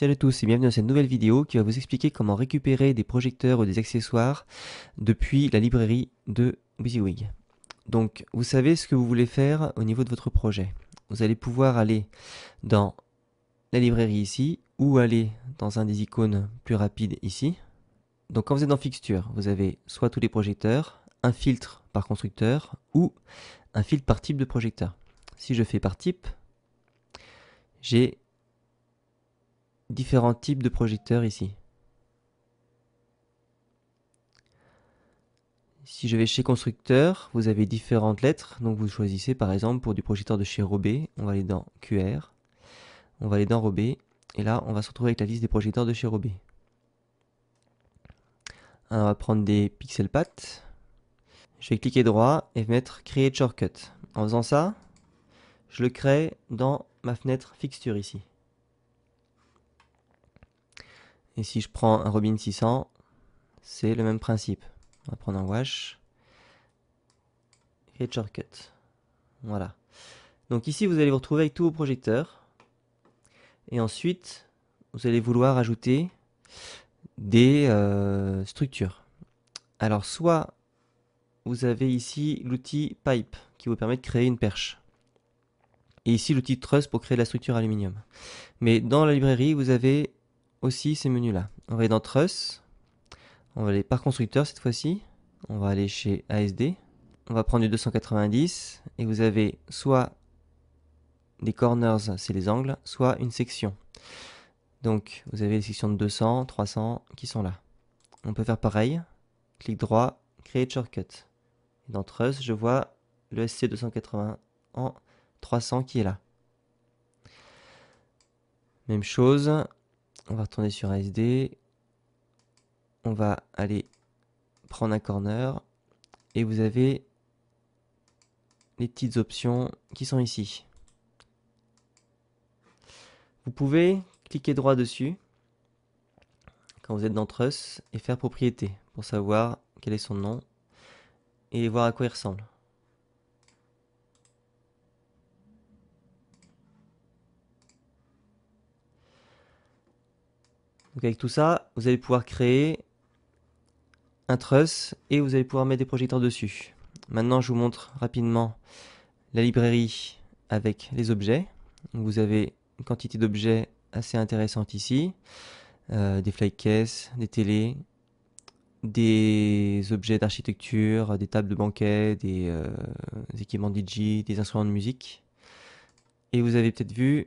Salut à tous et bienvenue dans cette nouvelle vidéo qui va vous expliquer comment récupérer des projecteurs ou des accessoires depuis la librairie de WYSIWYG. Donc vous savez ce que vous voulez faire au niveau de votre projet. Vous allez pouvoir aller dans la librairie ici ou aller dans un des icônes plus rapides ici. Donc quand vous êtes dans Fixture, vous avez soit tous les projecteurs, un filtre par constructeur ou un filtre par type de projecteur. Si je fais par type, j'ai différents types de projecteurs ici. Si je vais chez constructeur, vous avez différentes lettres, donc vous choisissez par exemple pour du projecteur de chez Robé, on va aller dans QR, on va aller dans Robé, et là on va se retrouver avec la liste des projecteurs de chez Robé. Alors, on va prendre des pixel pattes. je vais cliquer droit et mettre Create Shortcut. En faisant ça, je le crée dans ma fenêtre fixture ici. Et si je prends un Robin 600, c'est le même principe. On va prendre un wash et shortcut. Voilà. Donc ici, vous allez vous retrouver avec tous vos projecteurs. Et ensuite, vous allez vouloir ajouter des euh, structures. Alors soit vous avez ici l'outil pipe qui vous permet de créer une perche. Et ici l'outil truss pour créer de la structure aluminium. Mais dans la librairie, vous avez aussi ces menus-là. On va aller dans Truss. On va aller par constructeur cette fois-ci. On va aller chez ASD. On va prendre du 290. Et vous avez soit des corners, c'est les angles, soit une section. Donc vous avez les sections de 200, 300 qui sont là. On peut faire pareil. Clic droit, créer shortcut. Dans Truss, je vois le SC280 en 300 qui est là. Même chose, on va retourner sur ASD. On va aller prendre un corner. Et vous avez les petites options qui sont ici. Vous pouvez cliquer droit dessus quand vous êtes dans Truss et faire propriété pour savoir quel est son nom et voir à quoi il ressemble. avec tout ça, vous allez pouvoir créer un truss et vous allez pouvoir mettre des projecteurs dessus. Maintenant, je vous montre rapidement la librairie avec les objets. vous avez une quantité d'objets assez intéressante ici. Euh, des des flycases, des télés, des objets d'architecture, des tables de banquet, des, euh, des équipements DJ, des instruments de musique. Et vous avez peut-être vu,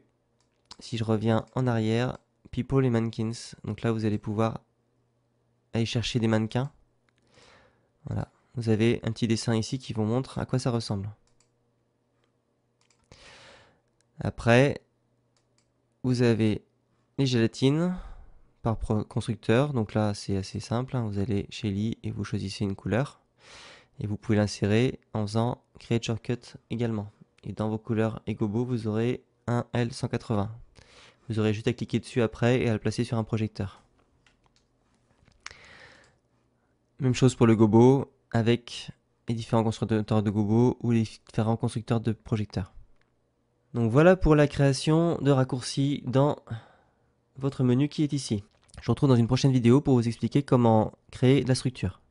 si je reviens en arrière, People et Mannequins. Donc là, vous allez pouvoir aller chercher des mannequins. Voilà, vous avez un petit dessin ici qui vous montre à quoi ça ressemble. Après, vous avez les gélatines par constructeur. Donc là, c'est assez simple. Hein. Vous allez chez Lee et vous choisissez une couleur. Et vous pouvez l'insérer en faisant Create Cut également. Et dans vos couleurs Egobo, vous aurez un L180. Vous aurez juste à cliquer dessus après et à le placer sur un projecteur. Même chose pour le gobo avec les différents constructeurs de gobo ou les différents constructeurs de projecteurs. Donc voilà pour la création de raccourcis dans votre menu qui est ici. Je vous retrouve dans une prochaine vidéo pour vous expliquer comment créer la structure.